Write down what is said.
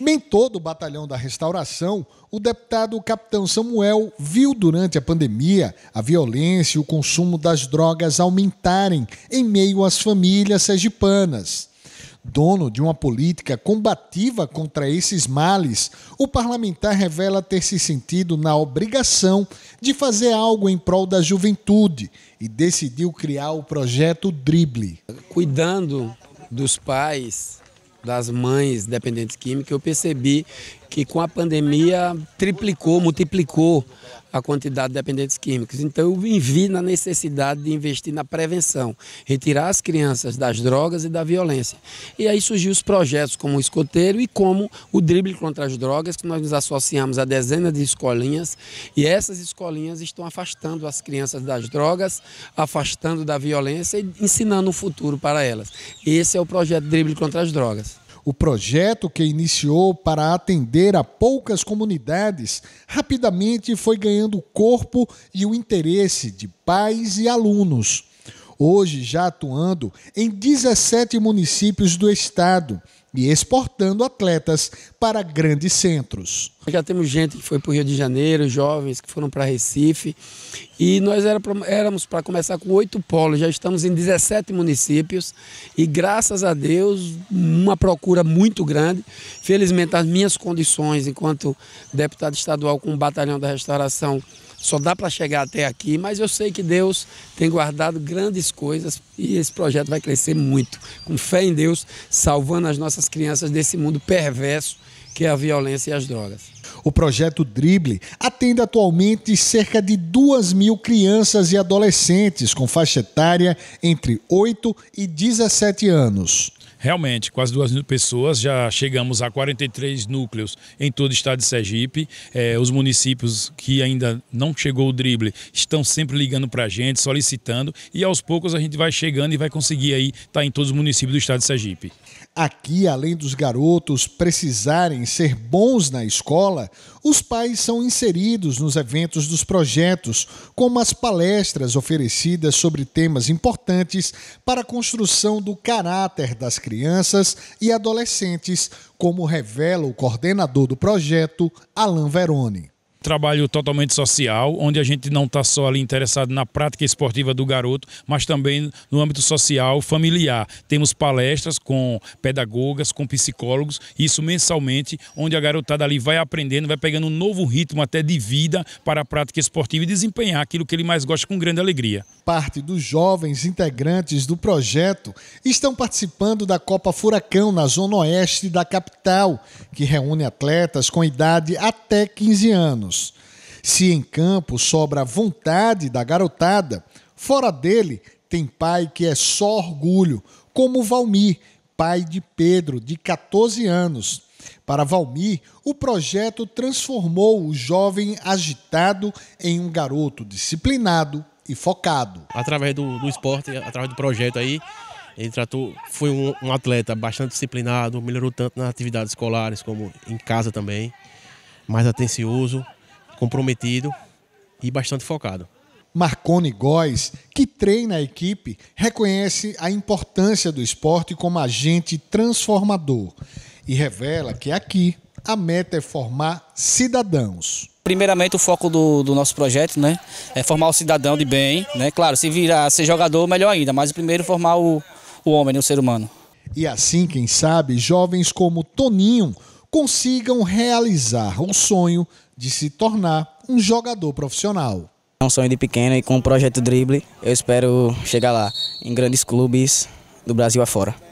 Mentor do Batalhão da Restauração, o deputado Capitão Samuel viu durante a pandemia a violência e o consumo das drogas aumentarem em meio às famílias sergipanas. Dono de uma política combativa contra esses males, o parlamentar revela ter se sentido na obrigação de fazer algo em prol da juventude e decidiu criar o projeto Drible. Cuidando dos pais das mães dependentes químicas, eu percebi que com a pandemia triplicou, multiplicou a quantidade de dependentes químicos. Então eu me vi na necessidade de investir na prevenção, retirar as crianças das drogas e da violência. E aí surgiu os projetos como o escoteiro e como o drible contra as drogas, que nós nos associamos a dezenas de escolinhas, e essas escolinhas estão afastando as crianças das drogas, afastando da violência e ensinando um futuro para elas. Esse é o projeto drible contra as drogas. O projeto, que iniciou para atender a poucas comunidades, rapidamente foi ganhando corpo e o interesse de pais e alunos. Hoje já atuando em 17 municípios do estado e exportando atletas para grandes centros. Já temos gente que foi para o Rio de Janeiro, jovens que foram para Recife, e nós éramos para começar com oito polos, já estamos em 17 municípios, e graças a Deus, uma procura muito grande. Felizmente, as minhas condições enquanto deputado estadual com o Batalhão da Restauração só dá para chegar até aqui, mas eu sei que Deus tem guardado grandes coisas e esse projeto vai crescer muito. Com fé em Deus, salvando as nossas crianças desse mundo perverso que é a violência e as drogas. O projeto Drible atende atualmente cerca de 2 mil crianças e adolescentes com faixa etária entre 8 e 17 anos. Realmente, quase duas mil pessoas, já chegamos a 43 núcleos em todo o estado de Sergipe. É, os municípios que ainda não chegou o drible estão sempre ligando para a gente, solicitando, e aos poucos a gente vai chegando e vai conseguir aí estar tá em todos os municípios do estado de Sergipe. Aqui, além dos garotos precisarem ser bons na escola, os pais são inseridos nos eventos dos projetos, como as palestras oferecidas sobre temas importantes para a construção do caráter das crianças crianças e adolescentes, como revela o coordenador do projeto, Alain Verone trabalho totalmente social, onde a gente não está só ali interessado na prática esportiva do garoto, mas também no âmbito social, familiar. Temos palestras com pedagogas, com psicólogos, isso mensalmente, onde a garotada ali vai aprendendo, vai pegando um novo ritmo até de vida para a prática esportiva e desempenhar aquilo que ele mais gosta com grande alegria. Parte dos jovens integrantes do projeto estão participando da Copa Furacão na zona oeste da capital, que reúne atletas com idade até 15 anos anos. Se em campo sobra vontade da garotada, fora dele tem pai que é só orgulho, como Valmir, pai de Pedro, de 14 anos. Para Valmir, o projeto transformou o jovem agitado em um garoto disciplinado e focado. Através do, do esporte, através do projeto aí, ele tratou, foi um, um, atleta bastante disciplinado, melhorou tanto nas atividades escolares como em casa também, mais atencioso, comprometido e bastante focado. Marconi Góes, que treina a equipe, reconhece a importância do esporte como agente transformador e revela que aqui a meta é formar cidadãos. Primeiramente, o foco do, do nosso projeto né, é formar o cidadão de bem. Né? Claro, se virar ser jogador, melhor ainda, mas primeiro formar o, o homem, né, o ser humano. E assim, quem sabe, jovens como Toninho consigam realizar o sonho de se tornar um jogador profissional. É um sonho de pequeno e com o projeto Drible eu espero chegar lá em grandes clubes do Brasil afora.